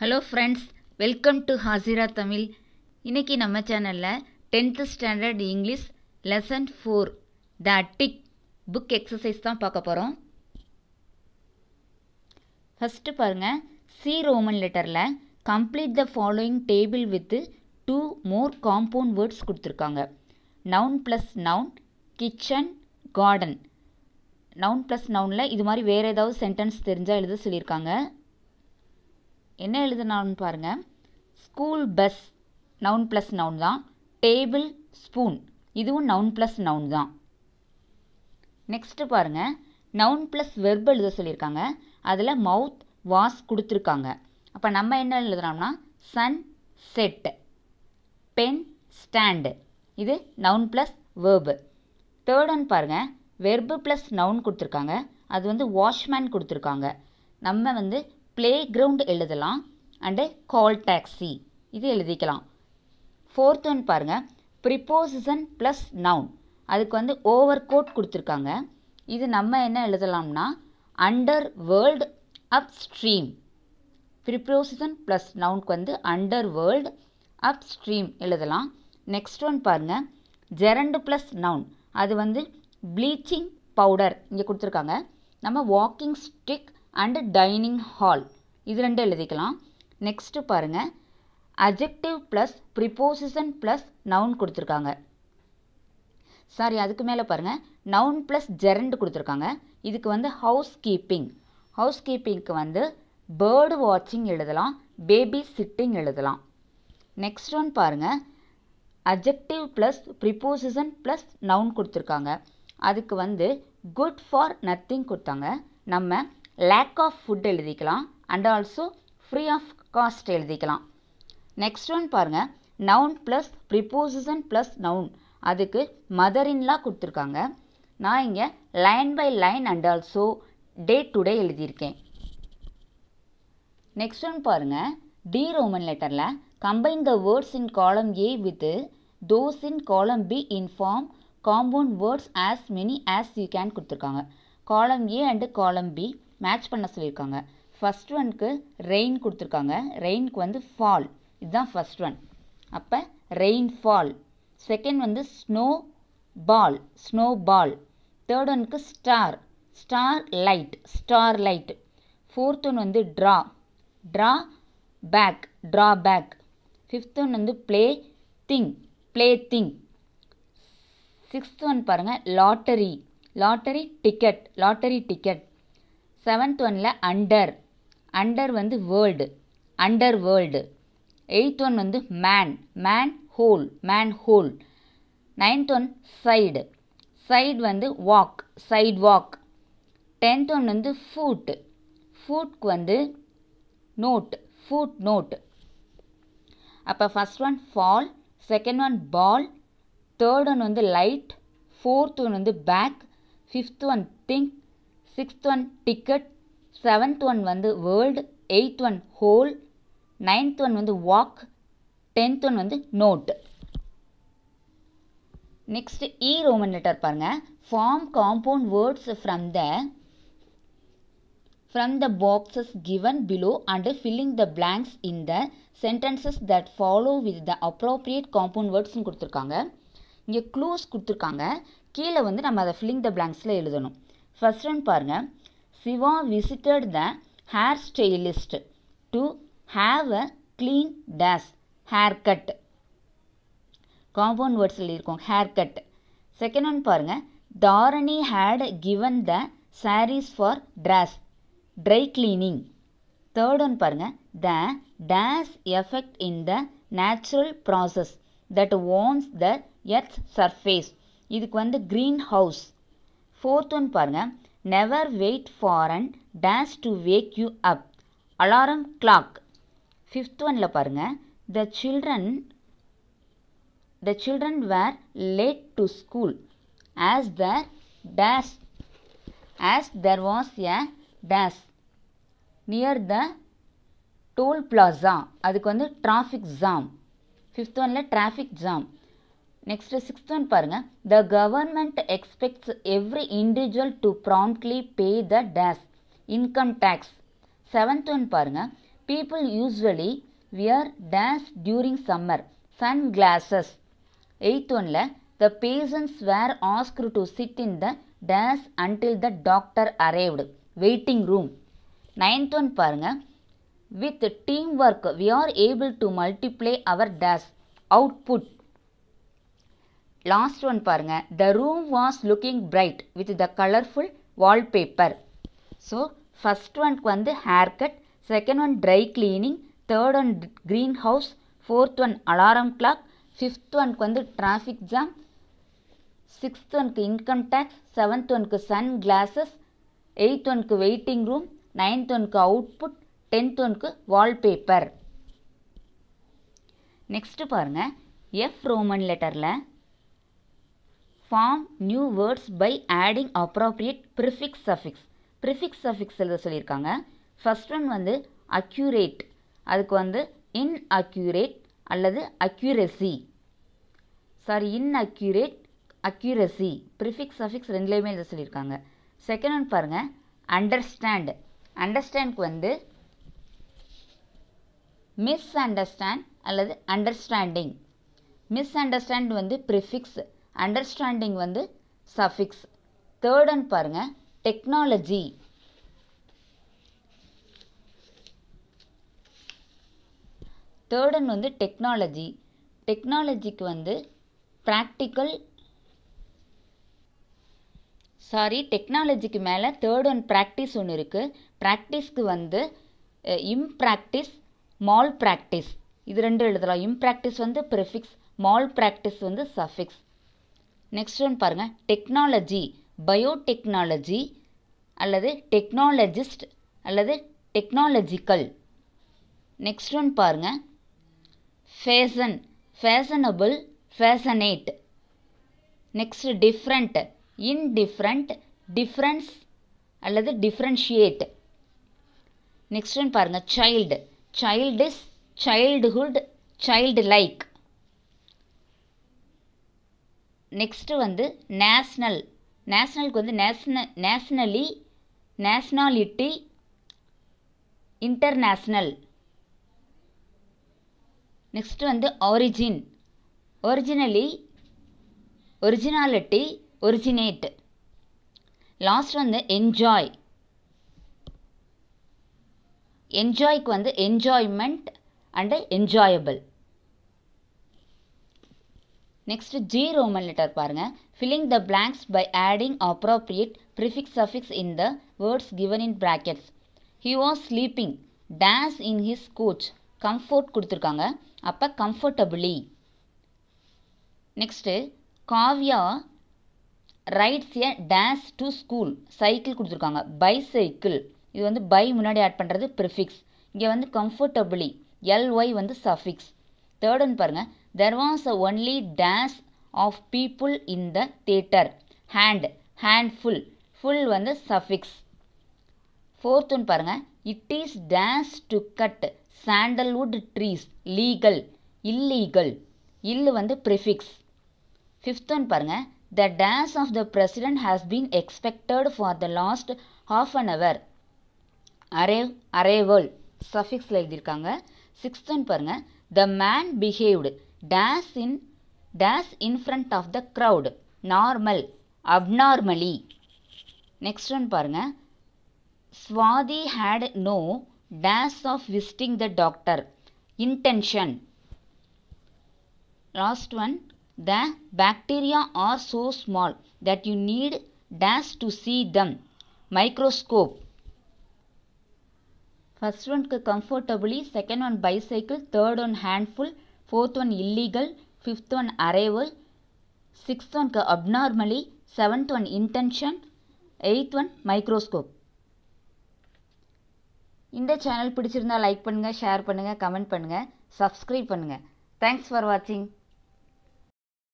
hello friends welcome to Hasira Tamil இன்றைக்கி நம்ம சேனலில் tenth standard English lesson four the text book exercise தான் பார்க்க போகிறோம் ஃபஸ்ட்டு பாருங்கள் சி ரோமன் லெட்டரில் complete the following table with two more compound words கொடுத்துருக்காங்க noun plus noun kitchen garden noun plus நவுனில் இது மாதிரி வேறு ஏதாவது சென்டென்ஸ் தெரிஞ்சால் எழுத சொல்லியிருக்காங்க என்ன எழுதுனாலும் பாருங்கள் school bus noun plus noun தான் டேபிள் ஸ்பூன் இதுவும் நவுன் ப்ளஸ் நவுன் தான் நெக்ஸ்ட்டு பாருங்கள் நவுன் ப்ளஸ் வெர்ப் எழுத சொல்லியிருக்காங்க அதில் மவுத் வாஸ் கொடுத்துருக்காங்க அப்போ நம்ம என்ன எழுதுனோம்னா சன் செட் பென் ஸ்டாண்டு இது நவுன் ப்ளஸ் வேர்பு தேர்ட் பாருங்கள் வெர்பு ப்ளஸ் நவுன் கொடுத்துருக்காங்க அது வந்து வாஷ்மேன் கொடுத்துருக்காங்க நம்ம வந்து ப்ளே கிரவுண்ட் எழுதலாம் அண்டு கால் டாக்ஸி இது எழுதிக்கலாம் ஃபோர்த் ஒன் பாருங்கள் ப்ரிப்போசிசன் ப்ளஸ் நவுன் அதுக்கு வந்து ஓவர் கோட் கொடுத்துருக்காங்க இது நம்ம என்ன எழுதலாம்னா underworld upstream preposition plus நவுனுக்கு வந்து அண்டர் வேர்ல்டு அப் ஸ்ட்ரீம் எழுதலாம் நெக்ஸ்ட் ஒன் பாருங்கள் ஜெரண்டு ப்ளஸ் நவுன் அது வந்து ப்ளீச்சிங் பவுடர் இங்கே கொடுத்துருக்காங்க நம்ம walking stick and dining hall இது ரெண்டும் எழுதிக்கலாம் நெக்ஸ்ட்டு பாருங்கள் adjective plus preposition plus noun கொடுத்துருக்காங்க சாரி அதுக்கு மேலே பாருங்கள் நவுன் ப்ளஸ் ஜெரண்ட் கொடுத்துருக்காங்க இதுக்கு வந்து ஹவுஸ் கீப்பிங் ஹவுஸ் கீப்பிங்க்கு வந்து பேர்டு வாட்சிங் எழுதலாம் பேபி சிட்டிங் எழுதலாம் நெக்ஸ்ட் ஒன் பாருங்கள் adjective plus preposition plus noun கொடுத்துருக்காங்க அதுக்கு வந்து குட் ஃபார் நத்திங் கொடுத்தாங்க நம்ம லேக் ஆஃப் ஃபுட் எழுதிக்கலாம் and also free of cost எழுதிக்கலாம் நெக்ஸ்ட் ஒன் பாருங்கள் noun plus preposition plus noun அதுக்கு மதரின்லாம் கொடுத்துருக்காங்க நான் இங்கே line by line and also day to day எழுதியிருக்கேன் நெக்ஸ்ட் ஒன் பாருங்கள் டி ரோமன் லெட்டரில் combine the words in column A with those இன் காலம் B in form compound words as many as you can கொடுத்துருக்காங்க column A and column B match பண்ண சொல்லியிருக்காங்க first ஒனுக்கு rain கொடுத்துருக்காங்க ரெயினுக்கு வந்து ஃபால் இதுதான் ஃபஸ்ட் ஒன் அப்போ ரெயின் ஃபால் செகண்ட் வந்து snow ball snow ball third ஒனுக்கு star star light star light fourth one வந்து draw draw back draw back fifth one வந்து play thing play thing sixth one பாருங்கள் lottery lottery ticket lottery ticket seventh ஒனில் under under வந்து world under world eighth one வந்து man man hole man hole ninth one side side வந்து walk side walk tenth one வந்து foot ஃபூட்க்கு வந்து note foot note அப்போ first one fall second one ball third one வந்து light fourth one வந்து back fifth one thing sixth one ticket seventh one வந்து world eighth one hole ninth one வந்து walk tenth one வந்து note next E Roman letter பாருங்கள் form compound words from the from the boxes given below and filling the blanks in the sentences that follow with the appropriate compound வேர்ட்ஸ்னு கொடுத்துருக்காங்க இங்கே clues கொடுத்துருக்காங்க கீழே வந்து நம்ம அதை ஃபில்லிங் த பிளாங்க்ஸில் எழுதணும் ஃபஸ்ட் ஒன் பாருங்க Shiva visited the hair stylist to have a clean dash hair cut compound வேர்ட்ஸில் இருக்கும் ஹேர் கட் செகண்ட் ஒன் பாருங்க Dharani had given the saris for dress dry cleaning third one பாருங்கள் the dash effect in the natural process that warms the earth surface இதுக்கு வந்து green house fourth one பாருங்கள் never wait for and dash to wake you up alarm clock fifth ஒனில் பாருங்கள் the children the children were late to school as there dash as there was a dash near the toll plaza அதுக்கு வந்து traffic jam fifth ஒனில் traffic jam next sixth one பாருங்கள் the government expects every individual to promptly pay the dash income tax seventh one பாருங்கள் people usually wear dash during summer sun glasses eighth ஒன்ல the patients were asked to sit in the dash until the doctor arrived waiting room ninth one பாருங்கள் with team work we are able to multiply our dash output last one பாருங்கள் the room was looking bright with the colourful wallpaper so first ஒன்க்கு வந்து hair cut second one dry cleaning third one green house fourth one alarm clock fifth ஒன்க்கு வந்து traffic jam sixth ஒன்க்கு income tax seventh ஒன்க்கு sun glasses eighth ஒன்க்கு waiting room ninth ஒன்க்கு output tenth ஒன்க்கு wallpaper next பாருங்கள் F Roman லெட்டரில் form new words by adding appropriate prefix suffix prefix suffix எழுத சொல்லியிருக்காங்க ஃபஸ்ட் ஒன் வந்து அக்யூரேட் அதுக்கு வந்து இன்அக்யூரேட் அல்லது accuracy sorry inaccurate accuracy prefix suffix ரெண்டுலேயுமே எழுத சொல்லியிருக்காங்க செகண்ட் ஒன் பாருங்கள் அண்டர்ஸ்டாண்ட் அண்டர்ஸ்டாண்ட்க்கு வந்து மிஸ் அண்டர்ஸ்டாண்ட் அல்லது அண்டர்ஸ்டாண்டிங் மிஸ் அண்டர்ஸ்டாண்ட் வந்து ப்ரிஃபிக்ஸ் அண்டர்ஸ்டாண்டிங் வந்து சஃபிக்ஸ் தேர்டன் பாருங்கள் டெக்னாலஜி தேர்டன் வந்து டெக்னாலஜி டெக்னாலஜிக்கு வந்து ப்ராக்டிக்கல் சாரி டெக்னாலஜிக்கு மேலே தேர்ட் ஒன் ப்ராக்டிஸ் ஒன்று இருக்குது ப்ராக்டிஸ்க்கு வந்து இம்ப்ராக்டிஸ் மால் ப்ராக்டிஸ் இது ரெண்டும் எழுதலாம் இம்ப்ராக்டிஸ் வந்து ப்ரிஃபிக்ஸ் மால் ப்ராக்டிஸ் வந்து சஃபிக்ஸ் நெக்ஸ்ட் ஒன் பாருங்கள் டெக்னாலஜி பயோடெக்னாலஜி அல்லது டெக்னாலஜிஸ்ட் அல்லது டெக்னாலஜிக்கல் நெக்ஸ்ட் ஒன் பாருங்கள் fashion fashionable fashionate next different indifferent difference அல்லது டிஃப்ரென்ஷியேட் நெக்ஸ்ட் ஒன் பாருங்கள் child childish childhood child like next வந்து நேஷ்னல் நேஷ்னலுக்கு வந்து nation nationally nationality international next வந்து origin originally originality originate last வந்து enjoy என்ஜாய்க்கு வந்து enjoyment and enjoyable next G Roman letter பாருங்க filling the blanks by adding appropriate prefix suffix in the words given in brackets he was sleeping dash in his couch comfort கொடுத்துருக்காங்க அப்போ comfortably next Kavya rides a dash to school cycle கொடுத்துருக்காங்க bicycle இது வந்து bi முன்னாடி add பண்ணுறது prefix இங்கே வந்து L LY வந்து சஃபிக்ஸ் தேர்டுன்னு பாருங்கள் there was a only dash of people in the theatre hand hand full full வந்து சஃபிக்ஸ் ஃபோர்த்துன்னு பாருங்கள் it is dash to cut sandalwood trees legal illegal il வந்து ப்ரிஃபிக்ஸ் ஃபிஃப்த்துன்னு பாருங்கள் the dash of the president has been expected for the last half an hour அரே arrival சஃபிக்ஸில் எழுதியிருக்காங்க சிக்ஸ்த்துன்னு பாருங்கள் the man behaved dash in dash in front of the crowd normal abnormally next one பாருங்க Swati had no dash of visiting the doctor intention last one the bacteria are so small that you need dash to see them microscope First one comfortably, second one bicycle, third one handful, fourth one illegal fifth one arrival sixth one க abnormally seventh one intention eighth one microscope இந்த channel பிடிச்சிருந்தால் like பண்ணுங்கள் share பண்ணுங்கள் comment பண்ணுங்கள் subscribe பண்ணுங்கள் thanks for வாட்சிங்